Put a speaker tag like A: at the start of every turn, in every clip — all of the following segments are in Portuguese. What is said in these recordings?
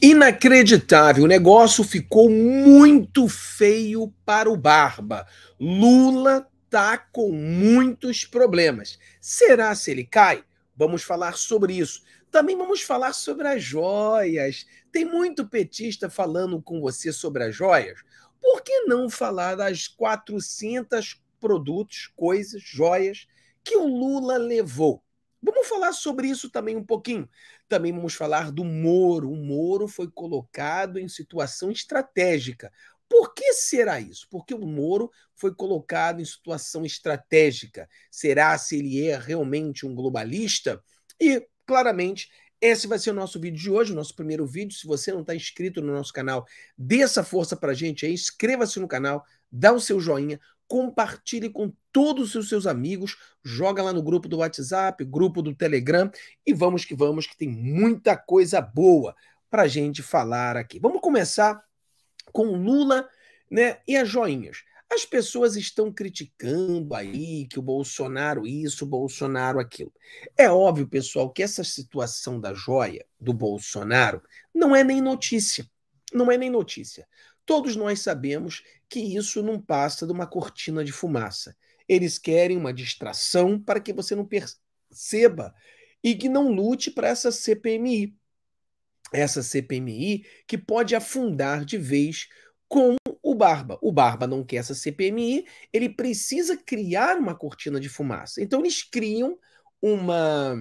A: Inacreditável, o negócio ficou muito feio para o Barba. Lula tá com muitos problemas. Será se ele cai? Vamos falar sobre isso. Também vamos falar sobre as joias. Tem muito petista falando com você sobre as joias. Por que não falar das 400 produtos, coisas, joias que o Lula levou? Vamos falar sobre isso também um pouquinho. Também vamos falar do Moro. O Moro foi colocado em situação estratégica. Por que será isso? Porque o Moro foi colocado em situação estratégica. Será se ele é realmente um globalista? E, claramente, esse vai ser o nosso vídeo de hoje, o nosso primeiro vídeo. Se você não está inscrito no nosso canal, dê essa força para a gente aí, inscreva-se no canal, dá o seu joinha, compartilhe com todos os seus amigos, joga lá no grupo do WhatsApp, grupo do Telegram e vamos que vamos, que tem muita coisa boa para gente falar aqui. Vamos começar com Lula né, e as joinhas. As pessoas estão criticando aí que o Bolsonaro isso, o Bolsonaro aquilo. É óbvio, pessoal, que essa situação da joia do Bolsonaro não é nem notícia. Não é nem notícia. Todos nós sabemos que isso não passa de uma cortina de fumaça. Eles querem uma distração para que você não perceba e que não lute para essa CPMI. Essa CPMI que pode afundar de vez com o Barba. O Barba não quer essa CPMI, ele precisa criar uma cortina de fumaça. Então eles criam uma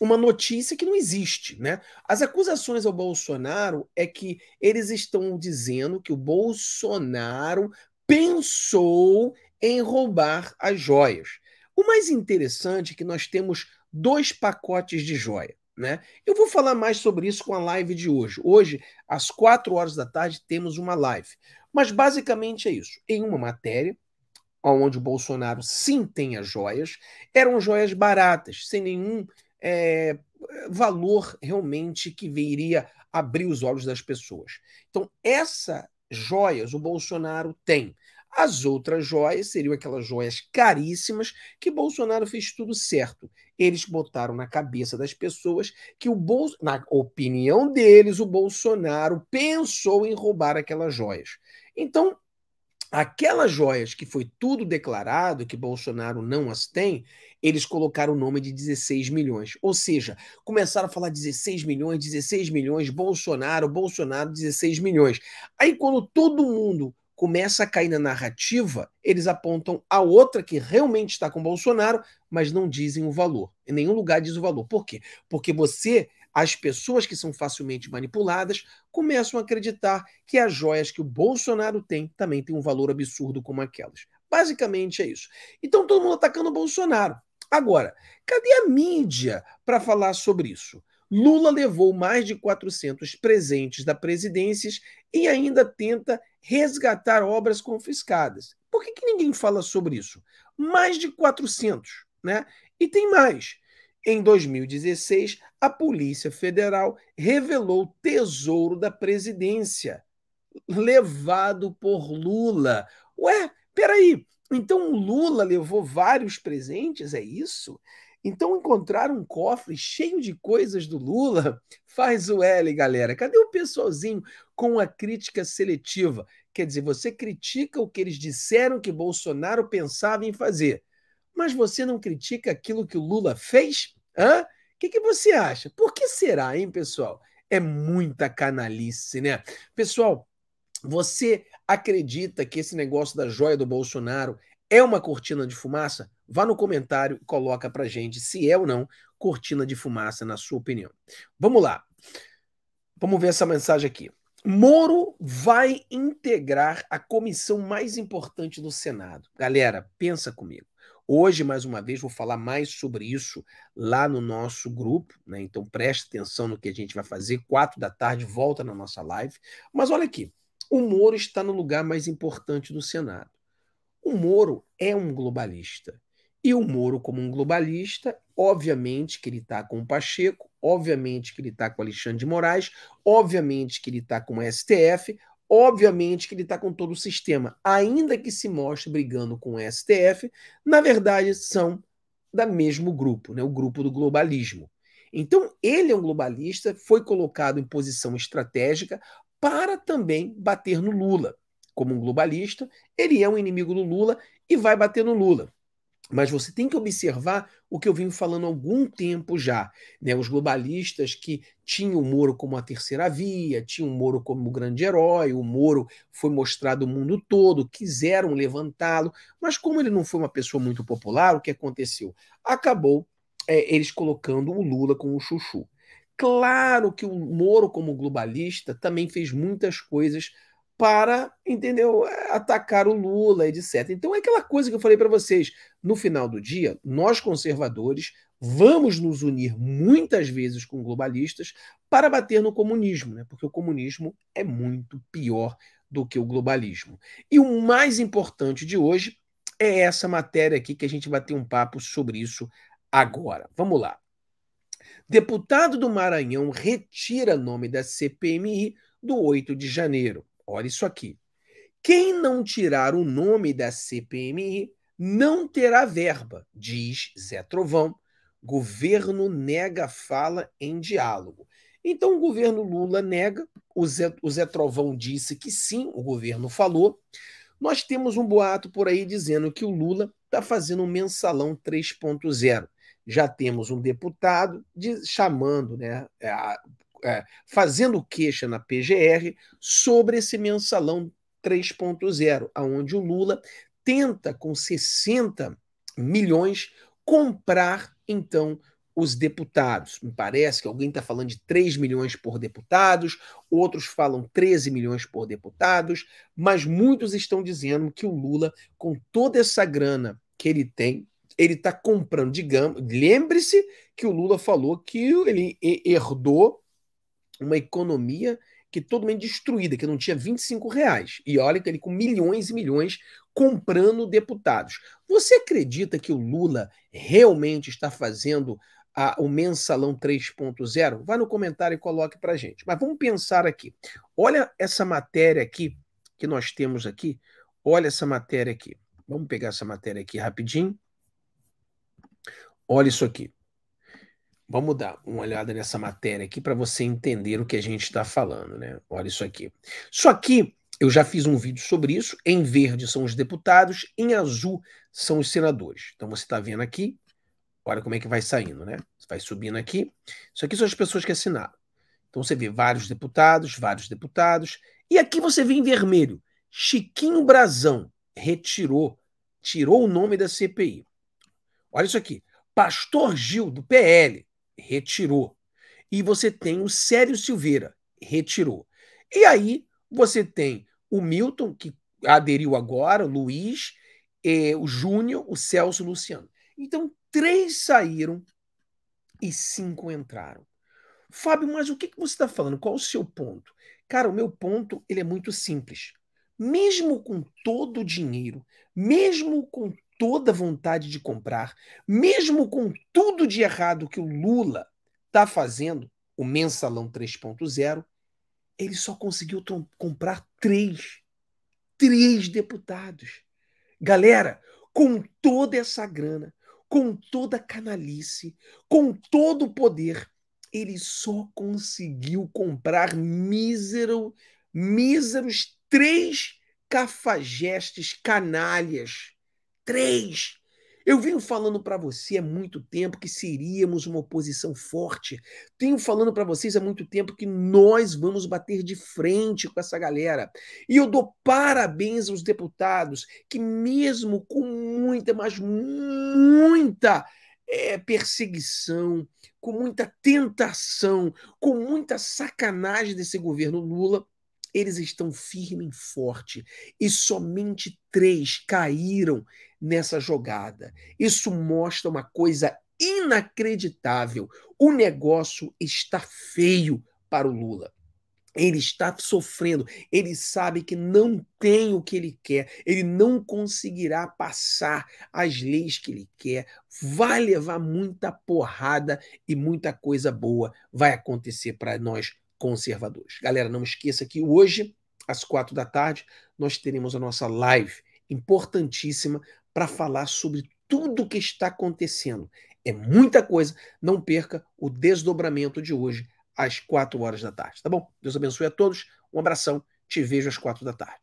A: uma notícia que não existe, né? As acusações ao Bolsonaro é que eles estão dizendo que o Bolsonaro pensou em roubar as joias. O mais interessante é que nós temos dois pacotes de joia. Né? Eu vou falar mais sobre isso com a live de hoje. Hoje, às quatro horas da tarde, temos uma live. Mas basicamente é isso. Em uma matéria, onde o Bolsonaro sim tem as joias, eram joias baratas, sem nenhum é, valor realmente que viria abrir os olhos das pessoas. Então, essas joias o Bolsonaro tem. As outras joias seriam aquelas joias caríssimas que Bolsonaro fez tudo certo. Eles botaram na cabeça das pessoas que o Bol... na opinião deles, o Bolsonaro pensou em roubar aquelas joias. Então, aquelas joias que foi tudo declarado que Bolsonaro não as tem, eles colocaram o nome de 16 milhões. Ou seja, começaram a falar 16 milhões, 16 milhões, Bolsonaro, Bolsonaro, 16 milhões. Aí quando todo mundo começa a cair na narrativa, eles apontam a outra que realmente está com Bolsonaro, mas não dizem o valor. Em nenhum lugar diz o valor. Por quê? Porque você as pessoas que são facilmente manipuladas começam a acreditar que as joias que o Bolsonaro tem também têm um valor absurdo como aquelas. Basicamente é isso. Então todo mundo atacando o Bolsonaro. Agora, cadê a mídia para falar sobre isso? Lula levou mais de 400 presentes da presidência e ainda tenta resgatar obras confiscadas. Por que, que ninguém fala sobre isso? Mais de 400, né? E tem mais. Em 2016, a Polícia Federal revelou o tesouro da presidência, levado por Lula. Ué, peraí, então Lula levou vários presentes, é isso? Então encontrar um cofre cheio de coisas do Lula faz o L, galera. Cadê o pessoalzinho com a crítica seletiva? Quer dizer, você critica o que eles disseram que Bolsonaro pensava em fazer mas você não critica aquilo que o Lula fez? Hã? O que, que você acha? Por que será, hein, pessoal? É muita canalice, né? Pessoal, você acredita que esse negócio da joia do Bolsonaro é uma cortina de fumaça? Vá no comentário e coloca pra gente se é ou não cortina de fumaça, na sua opinião. Vamos lá. Vamos ver essa mensagem aqui. Moro vai integrar a comissão mais importante do Senado. Galera, pensa comigo. Hoje, mais uma vez, vou falar mais sobre isso lá no nosso grupo, né? Então preste atenção no que a gente vai fazer. Quatro da tarde, volta na nossa live. Mas olha aqui, o Moro está no lugar mais importante do Senado. O Moro é um globalista. E o Moro, como um globalista, obviamente que ele está com o Pacheco, obviamente que ele está com o Alexandre de Moraes, obviamente que ele está com o STF, Obviamente que ele está com todo o sistema, ainda que se mostre brigando com o STF, na verdade são da mesmo grupo, né? o grupo do globalismo. Então, ele é um globalista, foi colocado em posição estratégica para também bater no Lula. Como um globalista, ele é um inimigo do Lula e vai bater no Lula. Mas você tem que observar o que eu venho falando há algum tempo já. Né? Os globalistas que tinham o Moro como a terceira via, tinham o Moro como o grande herói, o Moro foi mostrado o mundo todo, quiseram levantá-lo, mas como ele não foi uma pessoa muito popular, o que aconteceu? Acabou é, eles colocando o Lula com o chuchu. Claro que o Moro, como globalista, também fez muitas coisas para, entendeu, atacar o Lula, etc. Então é aquela coisa que eu falei para vocês. No final do dia, nós conservadores vamos nos unir muitas vezes com globalistas para bater no comunismo, né? Porque o comunismo é muito pior do que o globalismo. E o mais importante de hoje é essa matéria aqui que a gente vai ter um papo sobre isso agora. Vamos lá. Deputado do Maranhão retira nome da CPMI do 8 de janeiro. Olha isso aqui. Quem não tirar o nome da CPMI não terá verba, diz Zé Trovão. Governo nega fala em diálogo. Então o governo Lula nega, o Zé, o Zé Trovão disse que sim, o governo falou. Nós temos um boato por aí dizendo que o Lula está fazendo um mensalão 3.0. Já temos um deputado de, chamando né, é, fazendo queixa na PGR sobre esse mensalão 3.0, aonde o Lula tenta com 60 milhões comprar então os deputados. Me parece que alguém está falando de 3 milhões por deputados, outros falam 13 milhões por deputados, mas muitos estão dizendo que o Lula, com toda essa grana que ele tem, ele está comprando, digamos. Lembre-se que o Lula falou que ele herdou uma economia que totalmente destruída, que não tinha 25 reais. E olha que ele com milhões e milhões comprando deputados. Você acredita que o Lula realmente está fazendo a, o mensalão 3.0? Vá no comentário e coloque para gente. Mas vamos pensar aqui. Olha essa matéria aqui que nós temos aqui. Olha essa matéria aqui. Vamos pegar essa matéria aqui rapidinho. Olha isso aqui. Vamos dar uma olhada nessa matéria aqui para você entender o que a gente está falando, né? Olha isso aqui. Isso aqui, eu já fiz um vídeo sobre isso. Em verde são os deputados, em azul são os senadores. Então você está vendo aqui, olha como é que vai saindo, né? Vai subindo aqui. Isso aqui são as pessoas que assinaram. Então você vê vários deputados, vários deputados. E aqui você vê em vermelho, Chiquinho Brazão retirou, tirou o nome da CPI. Olha isso aqui. Pastor Gil, do PL, retirou. E você tem o Sérgio Silveira, retirou. E aí você tem o Milton, que aderiu agora, o Luiz, eh, o Júnior, o Celso o Luciano. Então, três saíram e cinco entraram. Fábio, mas o que, que você está falando? Qual o seu ponto? Cara, o meu ponto ele é muito simples. Mesmo com todo o dinheiro, mesmo com toda vontade de comprar, mesmo com tudo de errado que o Lula está fazendo, o mensalão 3.0, ele só conseguiu comprar três. Três deputados. Galera, com toda essa grana, com toda a canalice, com todo o poder, ele só conseguiu comprar mísero, míseros três cafajestes canalhas Três. Eu venho falando para você há muito tempo que seríamos uma oposição forte. Tenho falando para vocês há muito tempo que nós vamos bater de frente com essa galera. E eu dou parabéns aos deputados que, mesmo com muita, mas muita é, perseguição, com muita tentação, com muita sacanagem desse governo Lula, eles estão firmes, e forte. E somente três caíram nessa jogada. Isso mostra uma coisa inacreditável. O negócio está feio para o Lula. Ele está sofrendo, ele sabe que não tem o que ele quer, ele não conseguirá passar as leis que ele quer, vai levar muita porrada e muita coisa boa vai acontecer para nós conservadores. Galera, não esqueça que hoje, às quatro da tarde, nós teremos a nossa live importantíssima para falar sobre tudo o que está acontecendo. É muita coisa. Não perca o desdobramento de hoje às quatro horas da tarde, tá bom? Deus abençoe a todos. Um abração. Te vejo às quatro da tarde.